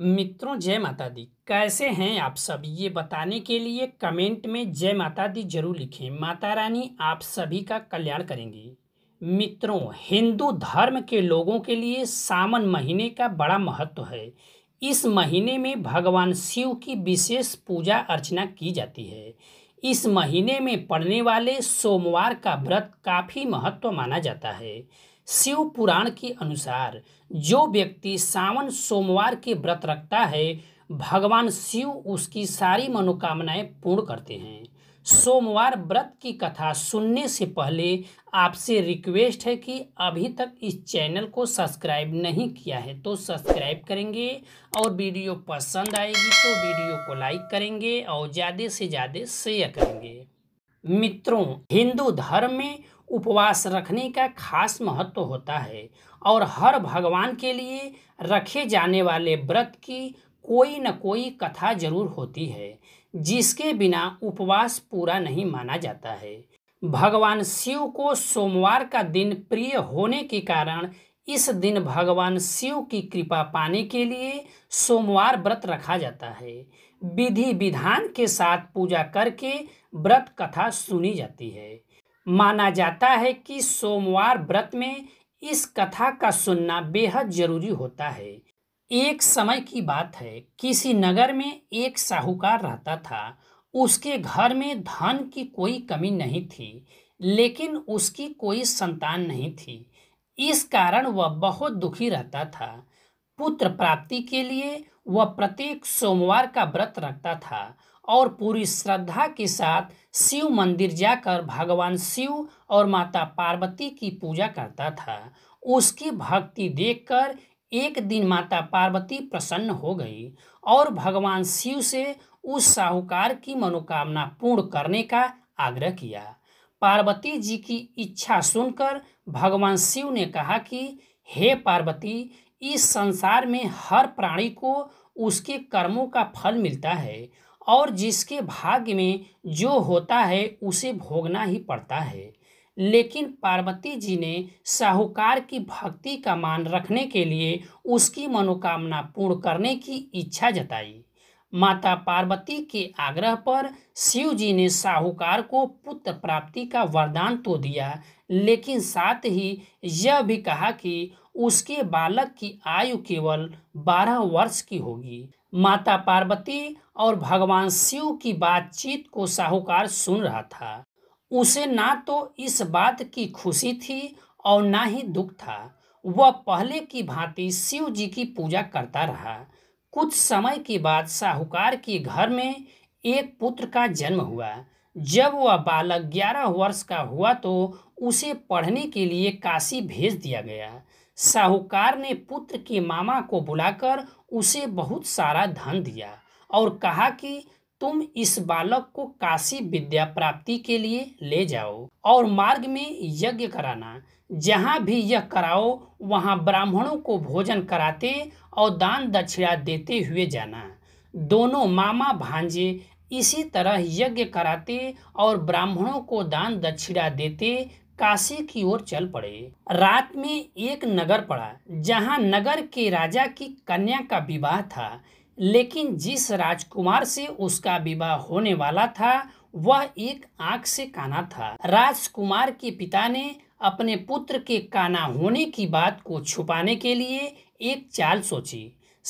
मित्रों जय माता दी कैसे हैं आप सब ये बताने के लिए कमेंट में जय माता दी जरूर लिखें माता रानी आप सभी का कल्याण करेंगी मित्रों हिंदू धर्म के लोगों के लिए सावन महीने का बड़ा महत्व है इस महीने में भगवान शिव की विशेष पूजा अर्चना की जाती है इस महीने में पड़ने वाले सोमवार का व्रत काफ़ी महत्व माना जाता है शिव पुराण के अनुसार जो व्यक्ति सावन सोमवार के व्रत रखता है भगवान शिव उसकी सारी मनोकामनाएं पूर्ण करते हैं सोमवार व्रत की कथा सुनने से पहले आपसे रिक्वेस्ट है कि अभी तक इस चैनल को सब्सक्राइब नहीं किया है तो सब्सक्राइब करेंगे और वीडियो पसंद आएगी तो वीडियो को लाइक करेंगे और ज़्यादा से ज़्यादा शेयर करेंगे मित्रों हिंदू धर्म में उपवास रखने का खास महत्व होता है और हर भगवान के लिए रखे जाने वाले व्रत की कोई न कोई कथा जरूर होती है जिसके बिना उपवास पूरा नहीं माना जाता है भगवान शिव को सोमवार का दिन प्रिय होने के कारण इस दिन भगवान शिव की कृपा पाने के लिए सोमवार व्रत रखा जाता है विधि विधान के साथ पूजा करके व्रत कथा सुनी जाती है माना जाता है कि सोमवार व्रत में इस कथा का सुनना बेहद जरूरी होता है एक समय की बात है किसी नगर में एक साहूकार रहता था उसके घर में धन की कोई कमी नहीं थी लेकिन उसकी कोई संतान नहीं थी इस कारण वह बहुत दुखी रहता था पुत्र प्राप्ति के लिए वह प्रत्येक सोमवार का व्रत रखता था और पूरी श्रद्धा के साथ शिव मंदिर जाकर भगवान शिव और माता पार्वती की पूजा करता था उसकी भक्ति देखकर एक दिन माता पार्वती प्रसन्न हो गई और भगवान शिव से उस साहूकार की मनोकामना पूर्ण करने का आग्रह किया पार्वती जी की इच्छा सुनकर भगवान शिव ने कहा कि हे पार्वती इस संसार में हर प्राणी को उसके कर्मों का फल मिलता है और जिसके भाग्य में जो होता है उसे भोगना ही पड़ता है लेकिन पार्वती जी ने साहूकार की भक्ति का मान रखने के लिए उसकी मनोकामना पूर्ण करने की इच्छा जताई माता पार्वती के आग्रह पर शिव जी ने साहूकार को पुत्र प्राप्ति का वरदान तो दिया लेकिन साथ ही यह भी कहा कि उसके बालक की आयु केवल बारह वर्ष की होगी माता पार्वती और भगवान शिव की बातचीत को साहूकार सुन रहा था उसे ना तो इस बात की खुशी थी और ना ही दुख था वह पहले की भांति शिव जी की पूजा करता रहा कुछ समय के बाद साहूकार के घर में एक पुत्र का जन्म हुआ जब वह बालक ग्यारह वर्ष का हुआ तो उसे पढ़ने के लिए काशी भेज दिया गया साहूकार ने पुत्र के मामा को बुलाकर उसे बहुत सारा धन दिया और कहा कि तुम इस बालक को काशी विद्या प्राप्ति के लिए ले जाओ और मार्ग में यज्ञ कराना जहाँ भी यह कराओ वहाँ ब्राह्मणों को भोजन कराते और दान दक्षिणा देते हुए जाना दोनों मामा भांजे इसी तरह यज्ञ कराते और ब्राह्मणों को दान दक्षिणा देते काशी की ओर चल पड़े रात में एक नगर पड़ा जहां नगर के राजा की कन्या का विवाह था लेकिन जिस राजकुमार से उसका विवाह होने वाला था वह एक आंख से काना था राजकुमार के पिता ने अपने पुत्र के काना होने की बात को छुपाने के लिए एक चाल सोची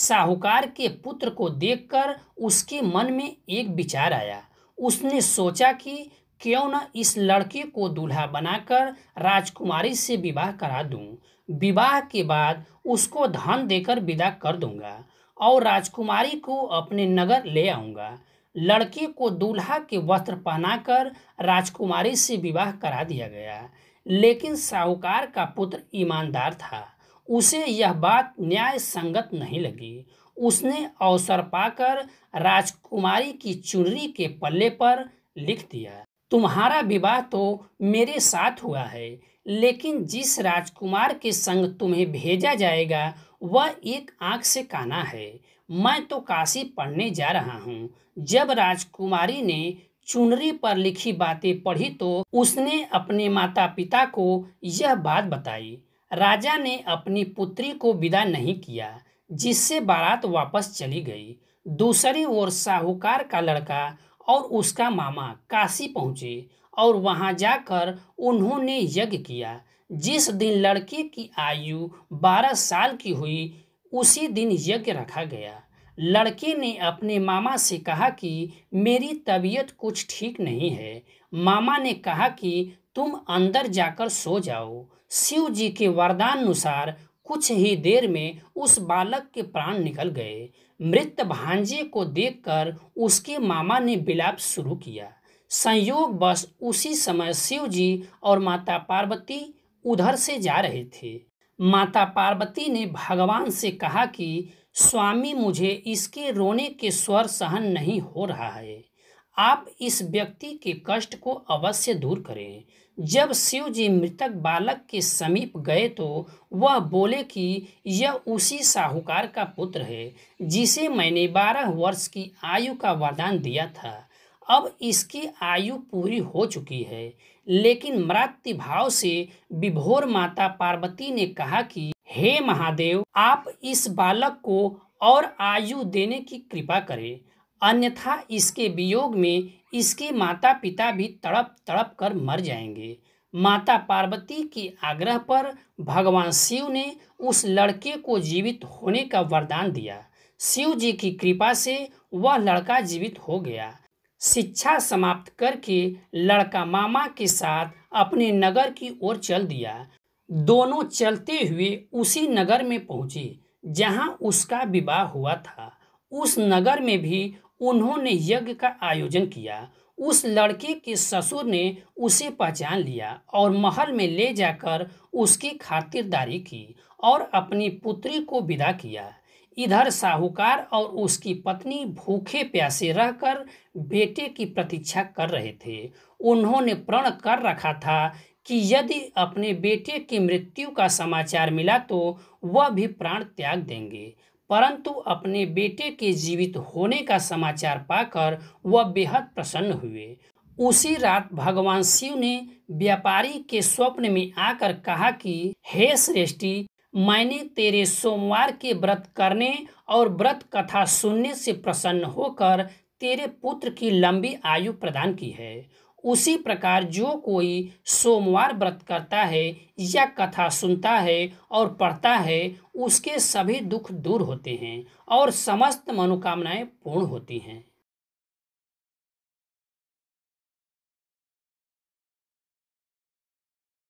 साहूकार के पुत्र को देखकर उसके मन में एक विचार आया उसने सोचा कि क्यों न इस लड़के को दूल्हा बनाकर राजकुमारी से विवाह करा दूं विवाह के बाद उसको धन देकर विदा कर दूंगा और राजकुमारी को अपने नगर ले आऊंगा लड़के को दूल्हा के वस्त्र पहनाकर राजकुमारी से विवाह करा दिया गया लेकिन साहूकार का पुत्र ईमानदार था उसे यह बात न्याय संगत नहीं लगी उसने अवसर पाकर राजकुमारी की चुनरी के पल्ले पर लिख दिया तुम्हारा विवाह तो मेरे साथ हुआ है लेकिन जिस राजकुमार के संग तुम्हें भेजा जाएगा वह एक आंख से काना है मैं तो काशी पढ़ने जा रहा हूँ जब राजकुमारी ने चुनरी पर लिखी बातें पढ़ी तो उसने अपने माता पिता को यह बात बताई राजा ने अपनी पुत्री को विदा नहीं किया जिससे बारात वापस चली गई दूसरी ओर साहूकार का लड़का और उसका मामा काशी पहुँचे और वहाँ जाकर उन्होंने यज्ञ किया जिस दिन लड़के की आयु बारह साल की हुई उसी दिन यज्ञ रखा गया लड़के ने अपने मामा से कहा कि मेरी तबीयत कुछ ठीक नहीं है मामा ने कहा कि तुम अंदर जाकर सो जाओ शिव जी के वरदान अनुसार कुछ ही देर में उस बालक के प्राण निकल गए मृत भांजे को देखकर उसके मामा ने बिलाप शुरू किया संयोग बस उसी समय शिव जी और माता पार्वती उधर से जा रहे थे माता पार्वती ने भगवान से कहा कि स्वामी मुझे इसके रोने के स्वर सहन नहीं हो रहा है आप इस व्यक्ति के कष्ट को अवश्य दूर करें जब शिव जी मृतक बालक के समीप गए तो वह बोले कि यह उसी साहूकार का पुत्र है जिसे मैंने बारह वर्ष की आयु का वरदान दिया था अब इसकी आयु पूरी हो चुकी है लेकिन भाव से विभोर माता पार्वती ने कहा कि हे महादेव आप इस बालक को और आयु देने की कृपा करें अन्यथा इसके वियोग में इसके माता पिता भी तड़प तड़प कर मर जाएंगे माता पार्वती के आग्रह पर भगवान शिव ने उस लड़के को जीवित होने का वरदान दिया शिव जी की कृपा से वह लड़का जीवित हो गया शिक्षा समाप्त करके लड़का मामा के साथ अपने नगर की ओर चल दिया दोनों चलते हुए उसी नगर में पहुंचे जहां उसका विवाह हुआ था उस नगर में भी उन्होंने यज्ञ का आयोजन किया उस लड़के के ससुर ने उसे पहचान लिया और महल में ले जाकर उसकी खातिरदारी की और अपनी पुत्री को विदा किया इधर साहूकार और उसकी पत्नी भूखे प्यासे रहकर बेटे की प्रतीक्षा कर रहे थे उन्होंने प्रण कर रखा था कि यदि अपने बेटे की मृत्यु का समाचार मिला तो वह भी प्राण त्याग देंगे परंतु अपने बेटे के जीवित होने का समाचार पाकर वह बेहद प्रसन्न हुए उसी रात भगवान शिव ने व्यापारी के स्वप्न में आकर कहा कि हे श्रेष्ठी मैंने तेरे सोमवार के व्रत करने और व्रत कथा सुनने से प्रसन्न होकर तेरे पुत्र की लंबी आयु प्रदान की है उसी प्रकार जो कोई सोमवार व्रत करता है या कथा सुनता है और पढ़ता है उसके सभी दुख दूर होते हैं और समस्त मनोकामनाएं पूर्ण होती हैं